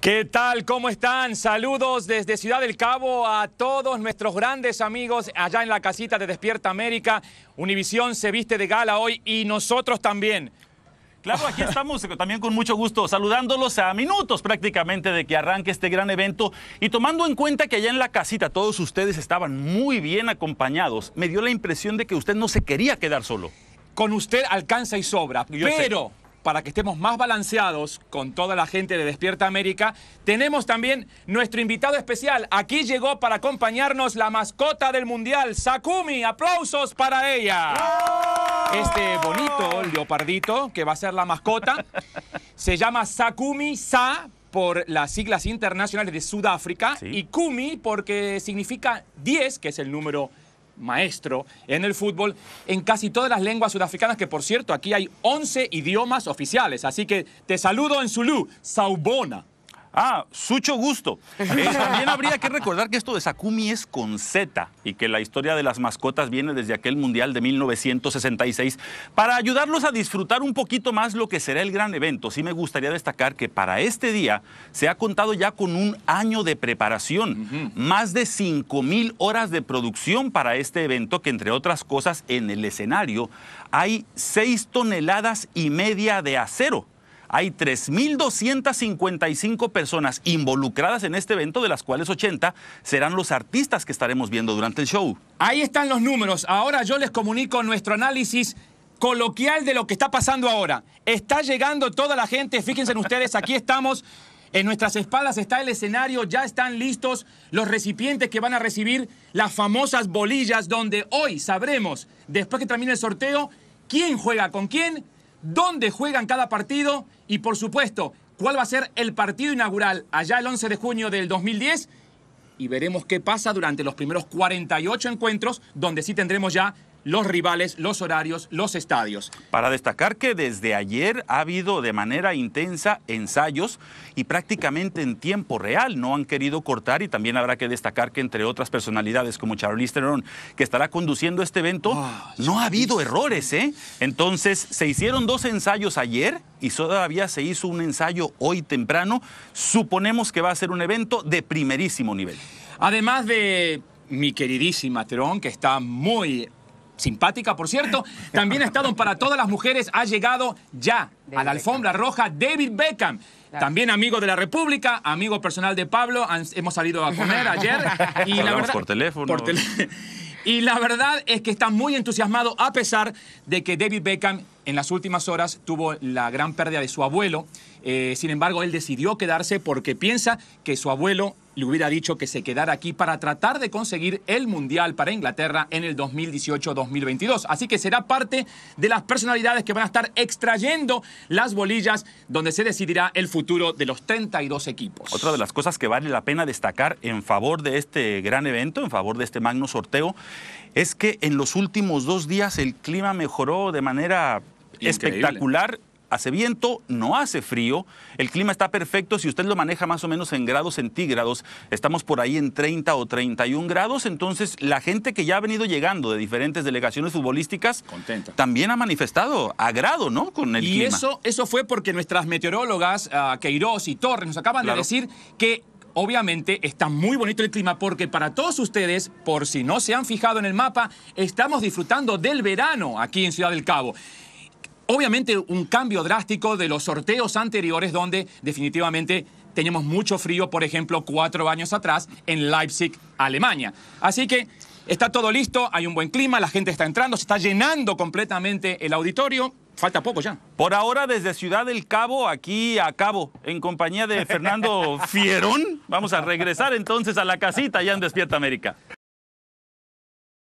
¿Qué tal? ¿Cómo están? Saludos desde Ciudad del Cabo a todos nuestros grandes amigos allá en la casita de Despierta América. Univisión se viste de gala hoy y nosotros también. Claro, aquí estamos también con mucho gusto saludándolos a minutos prácticamente de que arranque este gran evento y tomando en cuenta que allá en la casita todos ustedes estaban muy bien acompañados, me dio la impresión de que usted no se quería quedar solo. Con usted alcanza y sobra, pero para que estemos más balanceados con toda la gente de Despierta América, tenemos también nuestro invitado especial. Aquí llegó para acompañarnos la mascota del Mundial, Sakumi. Aplausos para ella. Este bonito leopardito que va a ser la mascota se llama Sakumi Sa por las siglas internacionales de Sudáfrica y Kumi porque significa 10, que es el número maestro en el fútbol en casi todas las lenguas sudafricanas, que por cierto, aquí hay 11 idiomas oficiales. Así que te saludo en Zulu, Saubona. Ah, sucho gusto. Eh, también habría que recordar que esto de Sakumi es con Z y que la historia de las mascotas viene desde aquel Mundial de 1966. Para ayudarlos a disfrutar un poquito más lo que será el gran evento, sí me gustaría destacar que para este día se ha contado ya con un año de preparación, más de 5.000 horas de producción para este evento que entre otras cosas en el escenario hay 6 toneladas y media de acero hay 3.255 personas involucradas en este evento, de las cuales 80 serán los artistas que estaremos viendo durante el show. Ahí están los números. Ahora yo les comunico nuestro análisis coloquial de lo que está pasando ahora. Está llegando toda la gente, fíjense en ustedes, aquí estamos. En nuestras espaldas está el escenario, ya están listos los recipientes que van a recibir las famosas bolillas donde hoy sabremos, después que termine el sorteo, quién juega con quién, dónde juegan cada partido y, por supuesto, cuál va a ser el partido inaugural allá el 11 de junio del 2010 y veremos qué pasa durante los primeros 48 encuentros, donde sí tendremos ya los rivales, los horarios, los estadios. Para destacar que desde ayer ha habido de manera intensa ensayos y prácticamente en tiempo real no han querido cortar y también habrá que destacar que entre otras personalidades como Charlize Theron, que estará conduciendo este evento, no ha habido errores. ¿eh? Entonces se hicieron dos ensayos ayer y todavía se hizo un ensayo hoy temprano. Suponemos que va a ser un evento de primerísimo nivel. Además de mi queridísima Terón, que está muy simpática, por cierto. También ha estado para todas las mujeres, ha llegado ya a la alfombra roja David Beckham. También amigo de la República, amigo personal de Pablo, hemos salido a comer ayer. Y la verdad, es que está muy entusiasmado a pesar de que David Beckham en las últimas horas tuvo la gran pérdida de su abuelo. Eh, sin embargo, él decidió quedarse porque piensa que su abuelo le hubiera dicho que se quedara aquí para tratar de conseguir el Mundial para Inglaterra en el 2018-2022. Así que será parte de las personalidades que van a estar extrayendo las bolillas donde se decidirá el futuro de los 32 equipos. Otra de las cosas que vale la pena destacar en favor de este gran evento, en favor de este magno sorteo, es que en los últimos dos días el clima mejoró de manera espectacular hace viento, no hace frío, el clima está perfecto si usted lo maneja más o menos en grados centígrados, estamos por ahí en 30 o 31 grados, entonces la gente que ya ha venido llegando de diferentes delegaciones futbolísticas también ha manifestado agrado, ¿no? Con el clima. Y eso, eso fue porque nuestras meteorólogas, ah, Queiroz y Torres, nos acaban de decir que obviamente está muy bonito el clima porque para todos ustedes, por si no se han fijado en el mapa, estamos disfrutando del verano aquí en Ciudad del Cabo. Obviamente un cambio drástico de los sorteos anteriores donde definitivamente teníamos mucho frío, por ejemplo, cuatro años atrás en Leipzig, Alemania. Así que está todo listo, hay un buen clima, la gente está entrando, se está llenando completamente el auditorio. Falta poco ya. Por ahora, desde Ciudad del Cabo, aquí a Cabo, en compañía de Fernando Fierón, vamos a regresar entonces a la casita ya en Despierta América.